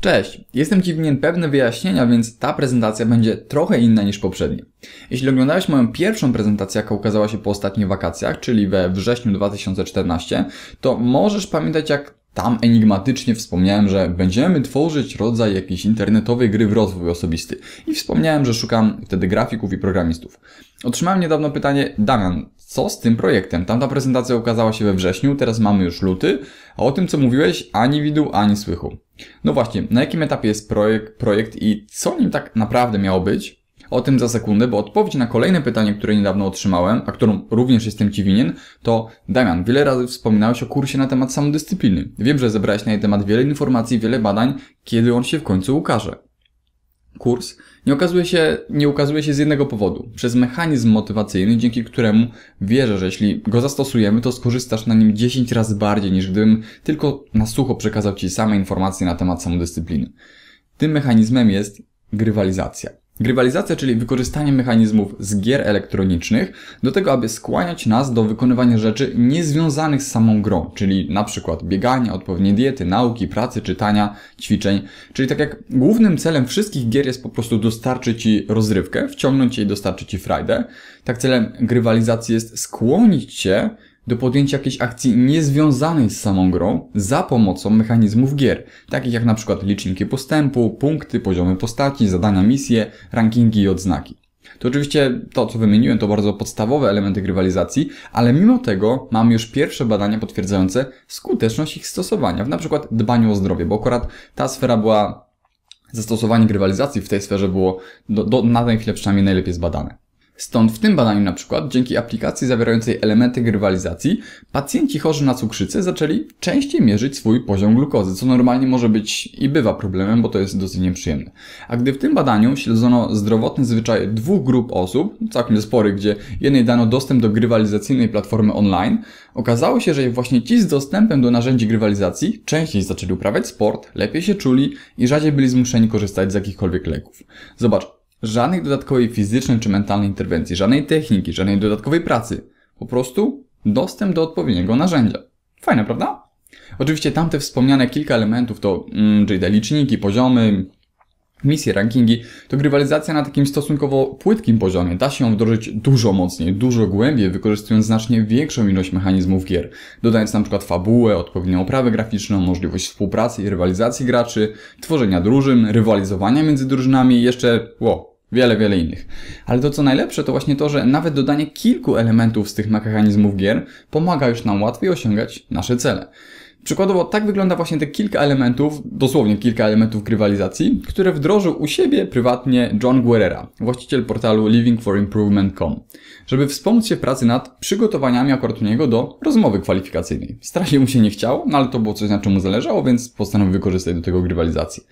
Cześć, jestem Ci winien pewne wyjaśnienia, więc ta prezentacja będzie trochę inna niż poprzednie. Jeśli oglądałeś moją pierwszą prezentację, jaka ukazała się po ostatnich wakacjach, czyli we wrześniu 2014, to możesz pamiętać jak tam enigmatycznie wspomniałem, że będziemy tworzyć rodzaj jakiejś internetowej gry w rozwój osobisty. I wspomniałem, że szukam wtedy grafików i programistów. Otrzymałem niedawno pytanie, Damian, co z tym projektem? Tamta prezentacja ukazała się we wrześniu, teraz mamy już luty, a o tym co mówiłeś ani widu, ani słychu. No właśnie, na jakim etapie jest projekt, projekt i co nim tak naprawdę miało być? O tym za sekundę, bo odpowiedź na kolejne pytanie, które niedawno otrzymałem, a którą również jestem Ci winien, to Damian, wiele razy wspominałeś o kursie na temat samodyscypliny. Wiem, że zebrałeś na jej temat wiele informacji, wiele badań, kiedy on się w końcu ukaże. Kurs nie okazuje, się, nie ukazuje się z jednego powodu. Przez mechanizm motywacyjny, dzięki któremu wierzę, że jeśli go zastosujemy, to skorzystasz na nim 10 razy bardziej niż gdybym tylko na sucho przekazał Ci same informacje na temat samodyscypliny. Tym mechanizmem jest grywalizacja. Grywalizacja, czyli wykorzystanie mechanizmów z gier elektronicznych do tego, aby skłaniać nas do wykonywania rzeczy niezwiązanych z samą grą, czyli na przykład biegania, odpowiedniej diety, nauki, pracy, czytania, ćwiczeń. Czyli tak jak głównym celem wszystkich gier jest po prostu dostarczyć Ci rozrywkę, wciągnąć Cię i dostarczyć Ci frajdę, tak celem grywalizacji jest skłonić Cię do podjęcia jakiejś akcji niezwiązanej z samą grą za pomocą mechanizmów gier, takich jak na przykład liczniki postępu, punkty, poziomy postaci, zadania, misje, rankingi i odznaki. To oczywiście to, co wymieniłem, to bardzo podstawowe elementy rywalizacji, ale mimo tego mam już pierwsze badania potwierdzające skuteczność ich stosowania, w na przykład, dbaniu o zdrowie, bo akurat ta sfera była, zastosowanie rywalizacji w tej sferze było do, do, na tę chwilę przynajmniej najlepiej zbadane. Stąd w tym badaniu na przykład, dzięki aplikacji zawierającej elementy grywalizacji, pacjenci chorzy na cukrzycę zaczęli częściej mierzyć swój poziom glukozy, co normalnie może być i bywa problemem, bo to jest dosyć nieprzyjemne. A gdy w tym badaniu śledzono zdrowotne zwyczaje dwóch grup osób, całkiem spory, gdzie jednej dano dostęp do grywalizacyjnej platformy online, okazało się, że właśnie ci z dostępem do narzędzi grywalizacji częściej zaczęli uprawiać sport, lepiej się czuli i rzadziej byli zmuszeni korzystać z jakichkolwiek leków. Zobacz, Żadnej dodatkowej fizycznej czy mentalnej interwencji, żadnej techniki, żadnej dodatkowej pracy. Po prostu dostęp do odpowiedniego narzędzia. Fajne, prawda? Oczywiście tamte wspomniane kilka elementów to mm, czyli liczniki, poziomy, misje, rankingi, to grywalizacja na takim stosunkowo płytkim poziomie. Da się ją wdrożyć dużo mocniej, dużo głębiej, wykorzystując znacznie większą ilość mechanizmów gier, dodając na przykład fabułę, odpowiednią oprawę graficzną, możliwość współpracy i rywalizacji graczy, tworzenia drużyn, rywalizowania między drużynami i jeszcze, wow, Wiele, wiele innych. Ale to co najlepsze to właśnie to, że nawet dodanie kilku elementów z tych mechanizmów gier pomaga już nam łatwiej osiągać nasze cele. Przykładowo tak wygląda właśnie te kilka elementów, dosłownie kilka elementów grywalizacji, które wdrożył u siebie prywatnie John Guerrera, właściciel portalu livingforimprovement.com, żeby wspomóc się w pracy nad przygotowaniami akurat u niego do rozmowy kwalifikacyjnej. Strasznie mu się nie chciało, no ale to było coś, na czym mu zależało, więc postanowił wykorzystać do tego grywalizacji.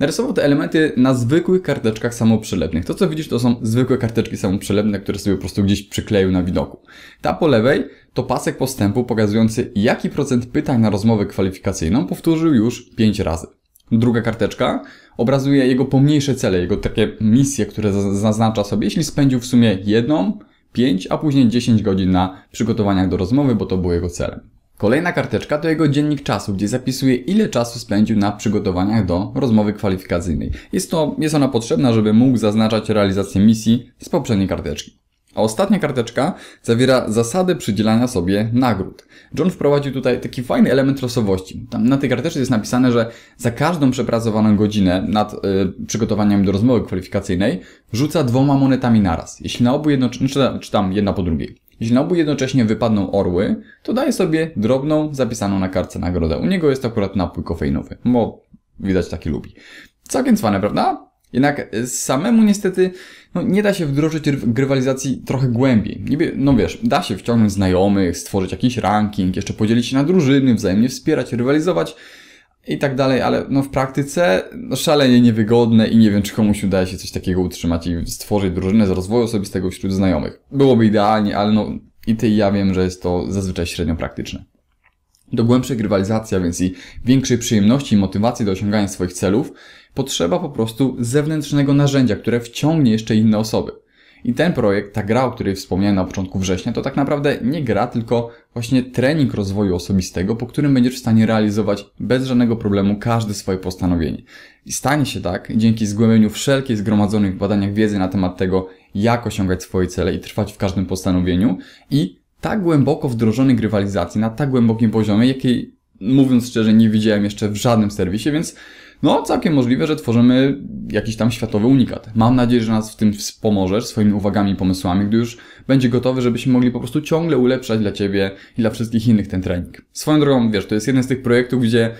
Narysował te elementy na zwykłych karteczkach samoprzylepnych. To, co widzisz, to są zwykłe karteczki samoprzylepne, które sobie po prostu gdzieś przykleił na widoku. Ta po lewej to pasek postępu pokazujący, jaki procent pytań na rozmowę kwalifikacyjną powtórzył już 5 razy. Druga karteczka obrazuje jego pomniejsze cele, jego takie misje, które zaznacza sobie, jeśli spędził w sumie jedną, 5, a później 10 godzin na przygotowaniach do rozmowy, bo to było jego celem. Kolejna karteczka to jego dziennik czasu, gdzie zapisuje ile czasu spędził na przygotowaniach do rozmowy kwalifikacyjnej. Jest, to, jest ona potrzebna, żeby mógł zaznaczać realizację misji z poprzedniej karteczki. A ostatnia karteczka zawiera zasady przydzielania sobie nagród. John wprowadził tutaj taki fajny element losowości. Tam na tej karteczce jest napisane, że za każdą przepracowaną godzinę nad y, przygotowaniem do rozmowy kwalifikacyjnej rzuca dwoma monetami naraz. Jeśli na obu jednocześnie, czy, tam jedna po drugiej. Jeśli na obu jednocześnie wypadną orły, to daje sobie drobną, zapisaną na kartce nagrodę. U niego jest akurat napój kofeinowy, bo widać taki lubi. Całkiem cwane, prawda? Jednak e, samemu niestety no, nie da się wdrożyć grywalizacji trochę głębiej. Niby, no wiesz, da się wciągnąć znajomych, stworzyć jakiś ranking, jeszcze podzielić się na drużyny, wzajemnie wspierać, rywalizować i tak dalej, ale no w praktyce no, szalenie niewygodne i nie wiem, czy komuś udaje się coś takiego utrzymać i stworzyć drużynę z rozwoju osobistego wśród znajomych. Byłoby idealnie, ale no i ty i ja wiem, że jest to zazwyczaj średnio praktyczne. Do głębszych rywalizacji, a więc i większej przyjemności i motywacji do osiągania swoich celów, potrzeba po prostu zewnętrznego narzędzia, które wciągnie jeszcze inne osoby. I ten projekt, ta gra, o której wspomniałem na początku września, to tak naprawdę nie gra, tylko właśnie trening rozwoju osobistego, po którym będziesz w stanie realizować bez żadnego problemu każde swoje postanowienie. I stanie się tak dzięki zgłębieniu wszelkiej zgromadzonych w badaniach wiedzy na temat tego, jak osiągać swoje cele i trwać w każdym postanowieniu i tak głęboko wdrożonych rywalizacji, na tak głębokim poziomie, jakiej mówiąc szczerze nie widziałem jeszcze w żadnym serwisie, więc no całkiem możliwe, że tworzymy jakiś tam światowy unikat. Mam nadzieję, że nas w tym wspomożesz swoimi uwagami i pomysłami, gdy już będzie gotowy, żebyśmy mogli po prostu ciągle ulepszać dla Ciebie i dla wszystkich innych ten trening. Swoją drogą, wiesz, to jest jeden z tych projektów, gdzie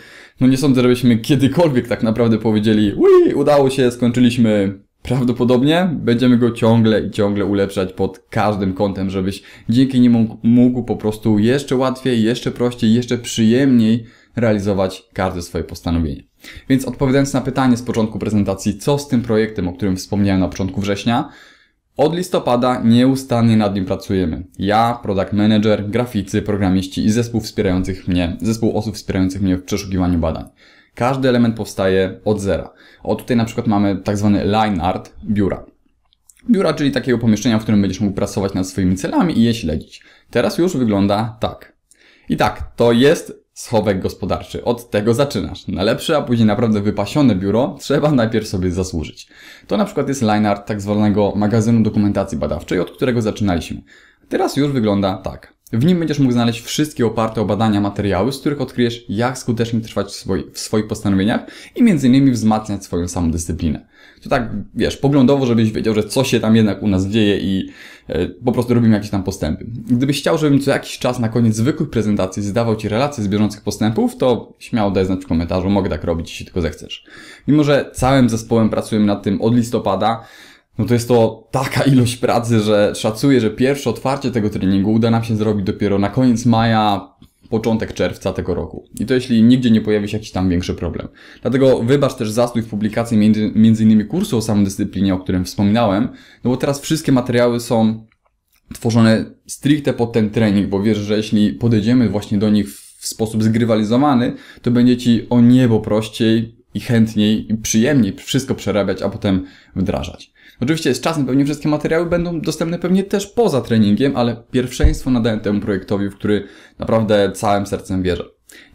no nie sądzę, żebyśmy kiedykolwiek tak naprawdę powiedzieli, ui, udało się, skończyliśmy, Prawdopodobnie będziemy go ciągle i ciągle ulepszać pod każdym kątem, żebyś dzięki niemu mógł po prostu jeszcze łatwiej, jeszcze prościej, jeszcze przyjemniej realizować każde swoje postanowienie. Więc odpowiadając na pytanie z początku prezentacji, co z tym projektem, o którym wspomniałem na początku września, od listopada nieustannie nad nim pracujemy. Ja, product manager, graficy, programiści i zespół wspierających mnie, zespół osób wspierających mnie w przeszukiwaniu badań. Każdy element powstaje od zera. O, tutaj na przykład mamy tak zwany line art biura. Biura, czyli takiego pomieszczenia, w którym będziesz mógł pracować nad swoimi celami i je śledzić. Teraz już wygląda tak. I tak, to jest schowek gospodarczy. Od tego zaczynasz. Na lepsze, a później naprawdę wypasione biuro trzeba najpierw sobie zasłużyć. To na przykład jest line art tak zwanego magazynu dokumentacji badawczej, od którego zaczynaliśmy. Teraz już wygląda tak. W nim będziesz mógł znaleźć wszystkie oparte o badania materiały, z których odkryjesz, jak skutecznie trwać w, w swoich postanowieniach i m.in. wzmacniać swoją samodyscyplinę. To tak, wiesz, poglądowo, żebyś wiedział, że coś się tam jednak u nas dzieje i e, po prostu robimy jakieś tam postępy. Gdybyś chciał, żebym co jakiś czas na koniec zwykłych prezentacji zdawał Ci relacje z bieżących postępów, to śmiało daj znać w komentarzu, mogę tak robić, jeśli tylko zechcesz. Mimo, że całym zespołem pracujemy nad tym od listopada, no to jest to taka ilość pracy, że szacuję, że pierwsze otwarcie tego treningu uda nam się zrobić dopiero na koniec maja, początek czerwca tego roku. I to jeśli nigdzie nie pojawi się jakiś tam większy problem. Dlatego wybacz też zastój w publikacji między, między innymi kursu o samodyscyplinie, o którym wspominałem, no bo teraz wszystkie materiały są tworzone stricte pod ten trening, bo wiesz, że jeśli podejdziemy właśnie do nich w sposób zgrywalizowany, to będzie Ci o niebo prościej i chętniej i przyjemniej wszystko przerabiać, a potem wdrażać. Oczywiście z czasem pewnie wszystkie materiały będą dostępne pewnie też poza treningiem, ale pierwszeństwo nadaję temu projektowi, w który naprawdę całym sercem wierzę.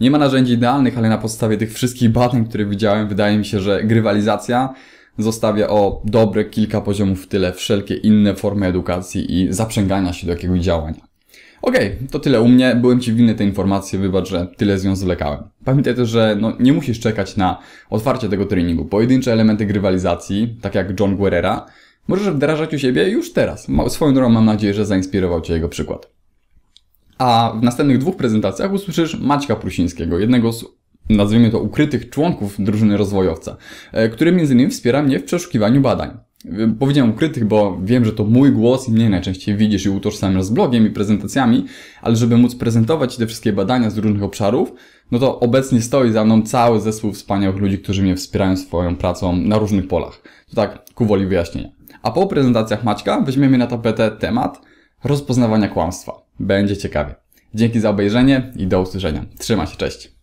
Nie ma narzędzi idealnych, ale na podstawie tych wszystkich badań, które widziałem, wydaje mi się, że grywalizacja zostawia o dobre kilka poziomów w tyle wszelkie inne formy edukacji i zaprzęgania się do jakiegoś działania. Okej, okay, to tyle u mnie. Byłem Ci winny te informacje, wybacz, że tyle z nią zwlekałem. Pamiętaj też, że no, nie musisz czekać na otwarcie tego treningu. Pojedyncze elementy grywalizacji, tak jak John Guerrera, możesz wdrażać u siebie już teraz. Swoją drogą mam nadzieję, że zainspirował Cię jego przykład. A w następnych dwóch prezentacjach usłyszysz Maćka Prusińskiego, jednego z nazwijmy to ukrytych członków drużyny rozwojowca, e, który między innymi wspiera mnie w przeszukiwaniu badań powiedziałem ukrytych, bo wiem, że to mój głos i mnie najczęściej widzisz i utożsamiasz z blogiem i prezentacjami, ale żeby móc prezentować te wszystkie badania z różnych obszarów, no to obecnie stoi za mną cały zespół wspaniałych ludzi, którzy mnie wspierają swoją pracą na różnych polach. To tak ku woli wyjaśnienia. A po prezentacjach Maćka weźmiemy na tapetę temat rozpoznawania kłamstwa. Będzie ciekawie. Dzięki za obejrzenie i do usłyszenia. Trzymaj się, cześć.